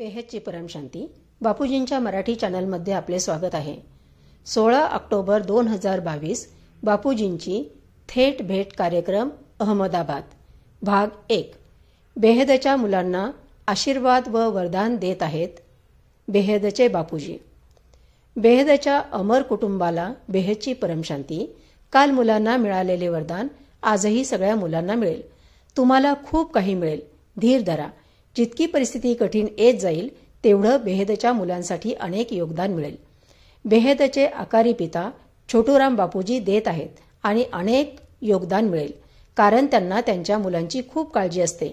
परम परमशांती बापूजींच्या मराठी चॅनलमध्ये आपले स्वागत आहे सोळा ऑक्टोबर दोन हजार बावीस बापूजींची थेट भेट कार्यक्रम अहमदाबाद भाग एक बेहदच्या मुलांना आशीर्वाद व वरदान देत आहेत बेहदचे बापूजी बेहदच्या अमर कुटुंबाला बेहदची परमशांती काल मुलांना मिळालेले वरदान आजही सगळ्या मुलांना मिळेल तुम्हाला खूप काही मिळेल धीर धरा जितकी परिस्थिती कठीण येत जाईल तेवढं बेहेदच्या मुलांसाठी अनेक योगदान मिळेल बेहेदचे आकारी पिता छोटूराम बापूजी देत आहेत आणि अनेक योगदान मिळेल कारण त्यांना त्यांच्या मुलांची खूप काळजी असते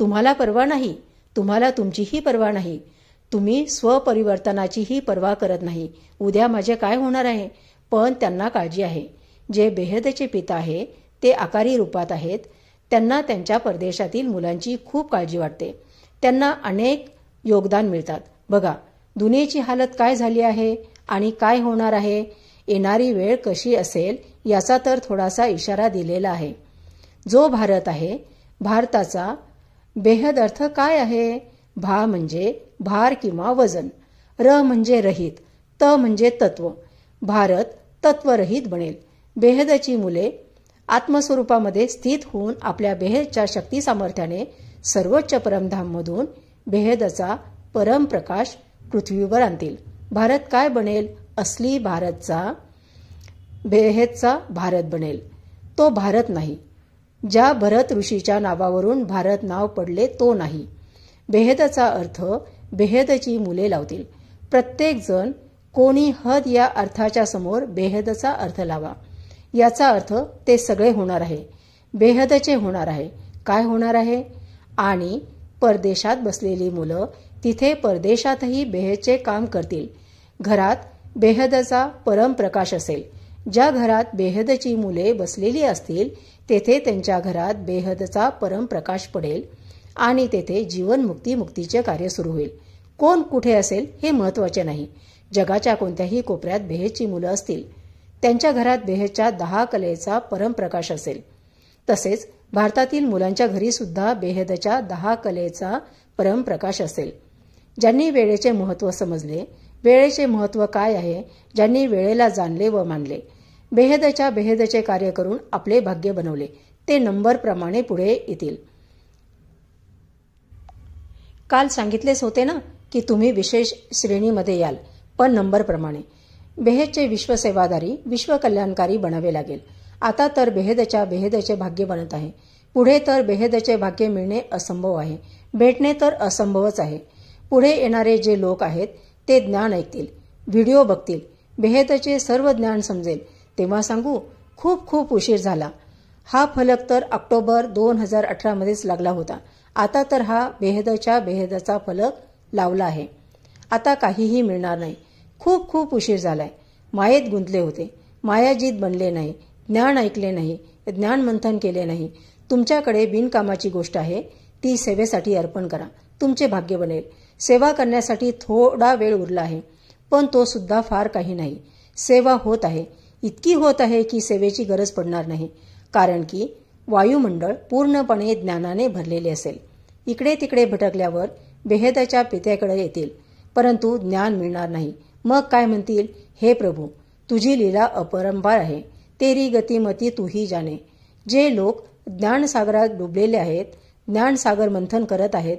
तुम्हाला पर्वा नाही तुम्हाला तुमचीही पर्वा नाही तुम्ही स्वपरिवर्तनाचीही पर्वा करत नाही उद्या माझे काय होणार आहे पण त्यांना काळजी आहे जे बेहेदचे पिता आहे ते आकारी रूपात आहेत त्यांना त्यांच्या परदेशातील मुलांची खूप काळजी वाटते त्यांना अनेक योगदान मिळतात बघा दुनियेची हालत काय झाली आहे आणि काय होणार आहे येणारी वेळ कशी असेल याचा तर थोडासा इशारा दिलेला आहे जो भारत आहे भारताचा बेहद अर्थ काय आहे भा म्हणजे भार किंवा वजन र म्हणजे रहित त म्हणजे तत्व भारत तत्वरहित बनेल बेहदची मुले आत्मस्वरूपामध्ये स्थित होऊन आपल्या बेहेदच्या शक्ती सामर्थ्याने सर्वोच्च परमधाममधून बेहेदचा परमप्रकाश पृथ्वीवर आणतील भारत काय बनेल असली भारतचा बेहेदचा भारत बनेल तो भारत नाही ज्या भरत ऋषीच्या नावावरून भारत नाव पडले तो नाही बेहेदचा अर्थ बेहेदची मुले लावतील प्रत्येकजण कोणी हद या अर्थाच्या समोर बेहेदचा अर्थ लावा याचा अर्थ ते सगळे होणार आहे बेहदचे होणार आहे काय होणार आहे आणि परदेशात बसलेली मुलं तिथे परदेशातही बेहदचे काम करतील घरात बेहदचा परमप्रकाश असेल ज्या घरात बेहदची मुले बसलेली असतील तेथे त्यांच्या घरात बेहदचा परमप्रकाश पडेल आणि तेथे जीवनमुक्ती मुक्तीचे कार्य सुरू होईल कोण कुठे असेल हे महत्वाचे नाही जगाच्या कोणत्याही कोपऱ्यात बेहेची मुलं असतील त्यांच्या घरात बेहेजच्या दहा कलेचा परमप्रकाश असेल तसेच भारतातील मुलांच्या घरी सुद्धा बेहेदच्या दहा कलेचा परमप्रकाश असेल ज्यांनी वेळेचे महत्व समजले वेळेचे महत्त्व काय आहे ज्यांनी वेळेला जाणले व मानले बेहेदच्या बेहेदचे कार्य करून आपले भाग्य बनवले ते नंबर प्रमाणे पुढे येतील काल सांगितलेच होते ना की तुम्ही विशेष श्रेणीमध्ये याल पण नंबरप्रमाणे बेहेदचे विश्वसेवादारी विश्वकल्याणकारी बनावे लागेल आता तर बेहेदच्या बेहेदचे भाग्य बनत आहे पुढे तर बेहेदचे भाग्य मिळणे असंभव आहे भेटणे तर असंभवच आहे पुढे येणारे जे लोक आहेत ते ज्ञान ऐकतील व्हिडिओ बघतील बेहेदचे सर्व ज्ञान समजेल तेव्हा सांगू खूप खूप उशीर झाला हा फलक तर ऑक्टोबर दोन हजार अठरामध्येच लागला होता आता तर हा बेहेदच्या बेहेदचा फलक लावला आहे आता काहीही मिळणार नाही खूप खूप उशीर झालाय मायेत गुंतले होते मायाजीत बनले नाही ज्ञान ऐकले नाही ज्ञान मंथन केले नाही तुमच्याकडे बिनकामाची गोष्ट आहे ती सेवेसाठी अर्पण करा तुमचे भाग्य बनेल सेवा करण्यासाठी थोडा वेळ उरला आहे पण तो सुद्धा फार काही नाही सेवा होत आहे इतकी होत आहे की सेवेची गरज पडणार नाही कारण की वायुमंडळ पूर्णपणे ज्ञानाने भरलेले असेल इकडे तिकडे भटकल्यावर बेहदाच्या पित्याकडे येतील परंतु ज्ञान मिळणार नाही मग काय म्हणतील हे प्रभू तुझी लीला अपरंपार आहे तेरी गतिमती तूही जाणे जे लोक ज्ञानसागरात डुबलेले आहेत ज्ञानसागर मंथन करत आहेत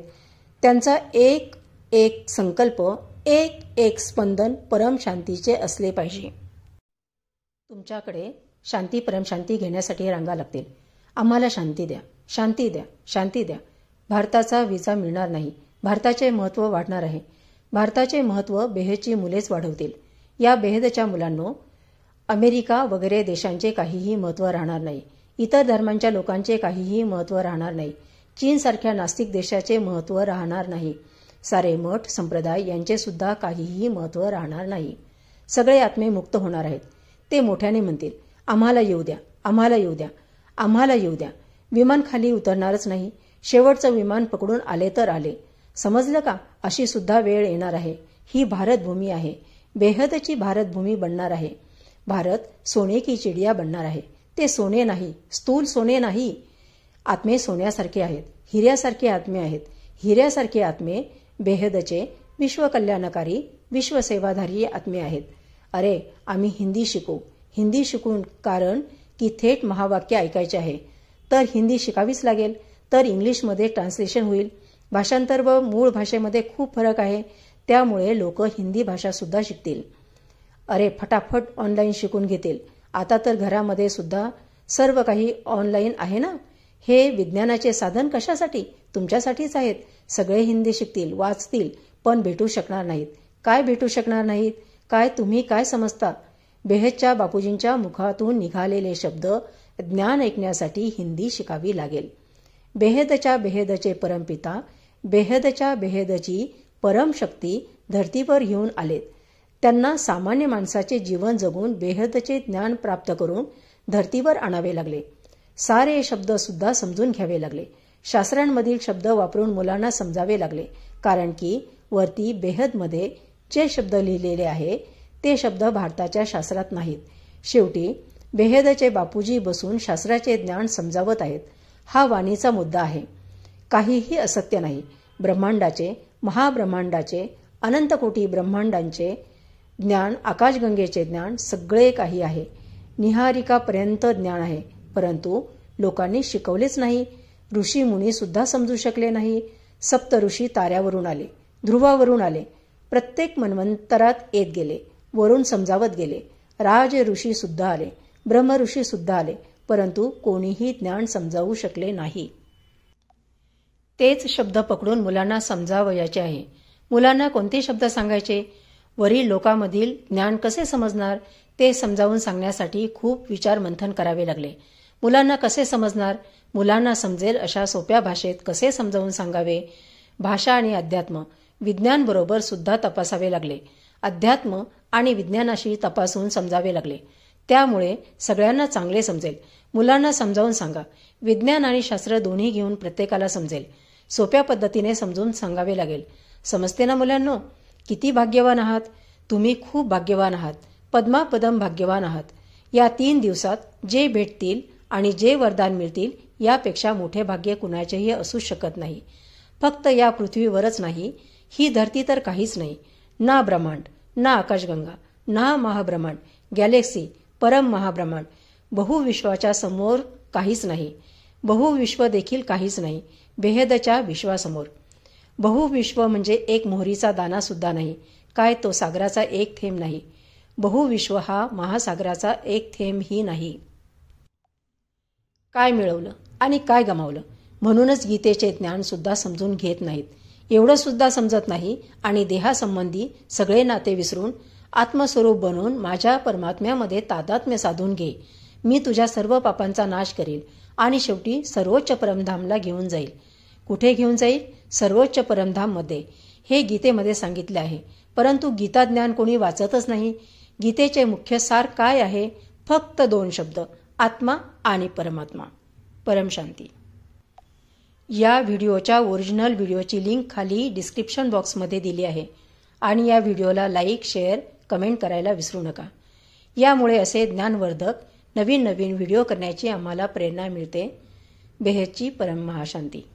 त्यांचा एक एक संकल्प एक एक स्पंदन परम शांतीचे असले पाहिजे तुमच्याकडे शांती परमशांती घेण्यासाठी रांगा लागतील आम्हाला शांती द्या शांती द्या शांती द्या भारताचा विजा मिळणार नाही भारताचे महत्त्व वाढणार आहे भारताचे महत्व बेहदची मुलेच वाढवतील या बेहदच्या मुलांनो अमेरिका वगैरे देशांचे काहीही महत्व राहणार नाही इतर धर्मांच्या लोकांचे काहीही महत्व राहणार नाही चीनसारख्या नास्तिक देशाचे महत्व राहणार नाही सारे मठ संप्रदाय यांचे सुद्धा काहीही महत्व राहणार नाही सगळे आत्मे मुक्त होणार आहेत ते मोठ्याने म्हणतील आम्हाला येऊ द्या आम्हाला येऊ द्या आम्हाला येऊ द्या विमान खाली उतरणारच नाही शेवटचं विमान पकडून आले तर आले समजलं का अशी सुद्धा वेळ येणार आहे ही भारतभूमी आहे बेहदची भारतभूमी बनणार आहे भारत सोने की चिडिया बनणार आहे ते सोने नाही स्थूल सोने नाही आत्मे सोन्यासारखे आहेत हिऱ्यासारखे आत्मे आहेत हिऱ्यासारखे आत्मे बेहदचे विश्वकल्याणकारी विश्वसेवाधारी आत्मे आहेत अरे आम्ही हिंदी शिकू हिंदी शिकून कारण की थेट महावाक्य ऐकायचे आहे तर हिंदी शिकावीच लागेल तर इंग्लिशमध्ये ट्रान्सलेशन होईल भाषांतर व मूळ भाषेमध्ये खूप फरक आहे त्यामुळे लोक हिंदी भाषा सुद्धा शिकतील अरे फटाफट ऑनलाईन शिकून घेतील आता तर घरामध्ये सुद्धा सर्व काही ऑनलाईन आहे ना हे विज्ञानाचे साधन कशासाठी तुमच्यासाठीच आहेत सगळे हिंदी शिकतील वाचतील पण भेटू शकणार नाहीत काय भेटू शकणार नाहीत काय तुम्ही काय समजता बेहेदच्या बापूजींच्या मुखातून निघालेले शब्द ज्ञान ऐकण्यासाठी हिंदी शिकावी लागेल बेहेदच्या बेहेदचे परमपिता बेहदच्या बेहदची परमशक्ती धर्तीवर घेऊन आलेत त्यांना सामान्य माणसाचे जीवन जगून बेहदचे ज्ञान प्राप्त करून धर्तीवर आणावे लागले सारे शब्द सुद्धा समजून घ्यावे लागले शास्त्रांमधील शब्द वापरून मुलांना समजावे लागले कारण की वरती बेहदमध्ये जे शब्द लिहिलेले आहे ते शब्द भारताच्या शास्त्रात नाहीत शेवटी बेहदचे बापूजी बसून शास्त्राचे ज्ञान समजावत आहेत हा वाणीचा मुद्दा आहे काहीही असत्य नाही ब्रह्मांडाचे महाब्रह्मांडाचे अनंत कोटी ब्रह्मांडांचे ज्ञान आकाशगंगेचे ज्ञान सगळे काही आहे निहारिकापर्यंत ज्ञान आहे परंतु लोकांनी शिकवलेच नाही ऋषी मुनी सुद्धा समजू शकले नाही सप्त ऋषी ताऱ्यावरून आले ध्रुवावरून आले प्रत्येक मनवंतरात येत गेले वरून समजावत गेले राज ऋषीसुद्धा आले सुद्धा आले परंतु कोणीही ज्ञान समजावू शकले नाही तेच शब्द पकडून मुलांना समजावयाचे आहे मुलांना कोणते शब्द सांगायचे वरील लोकांमधील ज्ञान कसे समजणार ते समजावून सांगण्यासाठी खूप विचार मंथन करावे लागले मुलांना कसे समजणार मुलांना समजेल अशा सोप्या भाषेत कसे समजावून सांगावे भाषा आणि अध्यात्म विज्ञान बरोबर सुद्धा तपासावे लागले अध्यात्म आणि विज्ञानाशी तपासून समजावे लागले त्यामुळे सगळ्यांना चांगले समजेल मुलांना समजावून सांगा विज्ञान आणि शास्त्र दोन्ही घेऊन प्रत्येकाला समजेल सोप्या पद्धतीने समजून सांगावे लागेल समजते ना मुलांनो किती भाग्यवान आहात तुम्ही खूप भाग्यवान आहात पदम भाग्यवान आहात या तीन दिवसात जे भेटतील आणि जे वरदान मिळतील यापेक्षा मोठे भाग्य कुणाचेही असू शकत नाही फक्त या पृथ्वीवरच नाही ही धरती तर काहीच नाही ना ब्रह्मांड ना आकाशगंगा ना महाब्रह्मांड गॅलेक्सी परम महाब्रह्मांड बहुविश्वाच्या समोर काहीच नाही बहुविश्व देखील काहीच नाही बेहेदच्या विश्वासमोर बहुविश्व म्हणजे एक मोहरीचा दाना सुद्धा नाही काय तो सागराचा एक थेंब नाही बहुविश्व हा महासागराचा एक थेंब ही नाही काय मिळवलं आणि काय गमावलं म्हणूनच गीतेचे ज्ञान सुद्धा समजून घेत नाहीत एवढं सुद्धा समजत नाही आणि देहासंबंधी सगळे नाते विसरून आत्मस्वरूप बनून माझ्या परमात्म्यामध्ये तादात्म्य साधून घे मी तुझ्या सर्व पापांचा नाश करेल आणि शेवटी सर्वोच्च परमधामला घेऊन जाईल कुठे घेऊन जाईल सर्वोच्च परमधाम मध्ये हे गीतेमध्ये सांगितले आहे परंतु गीता ज्ञान कोणी वाचतच नाही गीतेचे मुख्य सार काय आहे फक्त दोन शब्द आत्मा आणि परमात्मा परमशांती या व्हिडिओच्या ओरिजिनल व्हिडिओची लिंक खाली डिस्क्रिप्शन बॉक्समध्ये दिली आहे आणि या व्हिडिओला लाईक शेअर कमेंट करायला विसरू नका यामुळे असे ज्ञानवर्धक नवीन नवीन व्हिडिओ करण्याची आम्हाला प्रेरणा मिळते बेहची परम महाशांती